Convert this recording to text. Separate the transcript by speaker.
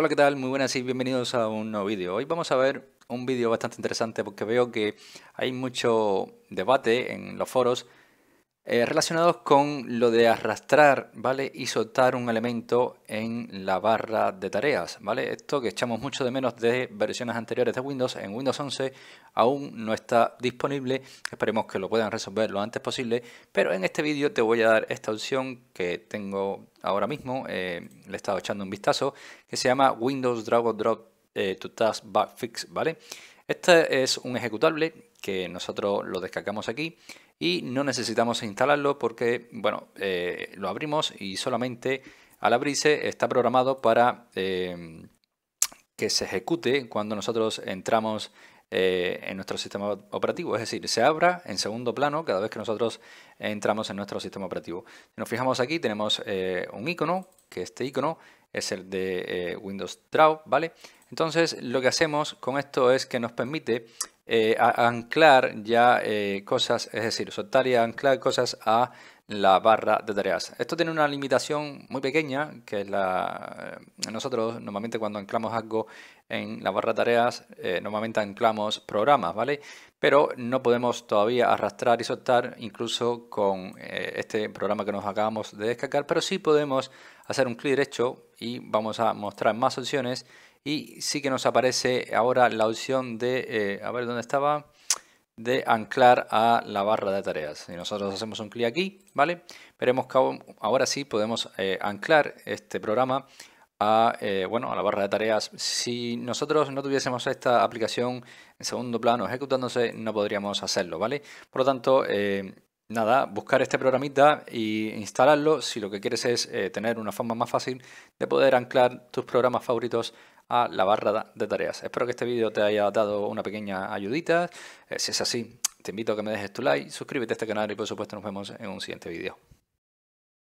Speaker 1: Hola, ¿qué tal? Muy buenas y bienvenidos a un nuevo vídeo. Hoy vamos a ver un vídeo bastante interesante porque veo que hay mucho debate en los foros eh, relacionados con lo de arrastrar, ¿vale? Y soltar un elemento en la barra de tareas, ¿vale? Esto que echamos mucho de menos de versiones anteriores de Windows, en Windows 11 aún no está disponible, esperemos que lo puedan resolver lo antes posible, pero en este vídeo te voy a dar esta opción que tengo ahora mismo, eh, le he estado echando un vistazo, que se llama Windows Drag and Drop eh, to Task Fix, ¿vale? Este es un ejecutable que nosotros lo descargamos aquí y no necesitamos instalarlo porque, bueno, eh, lo abrimos y solamente al abrirse está programado para eh, que se ejecute cuando nosotros entramos eh, en nuestro sistema operativo, es decir, se abra en segundo plano cada vez que nosotros entramos en nuestro sistema operativo. Si nos fijamos aquí tenemos un icono, que este icono es el de Windows Draw, ¿vale? Entonces lo que hacemos con esto es que nos permite eh, anclar ya eh, cosas, es decir, soltar y anclar cosas a la barra de tareas. Esto tiene una limitación muy pequeña, que es la... Eh, nosotros normalmente cuando anclamos algo en la barra de tareas, normalmente anclamos programas, ¿vale? Pero no podemos todavía arrastrar y soltar incluso con este programa que nos acabamos de descargar, pero sí podemos hacer un clic derecho y vamos a mostrar más opciones y sí que nos aparece ahora la opción de, eh, a ver dónde estaba, de anclar a la barra de tareas. y nosotros hacemos un clic aquí, ¿vale? Veremos que ahora sí podemos eh, anclar este programa a, eh, bueno, a la barra de tareas. Si nosotros no tuviésemos esta aplicación en segundo plano ejecutándose, no podríamos hacerlo, ¿vale? Por lo tanto, nada, buscar este programita e instalarlo si lo que quieres es eh, tener una forma más fácil de poder anclar tus programas favoritos a la barra de tareas. Espero que este vídeo te haya dado una pequeña ayudita. Eh, si es así, te invito a que me dejes tu like, suscríbete a este canal y por supuesto nos vemos en un siguiente vídeo.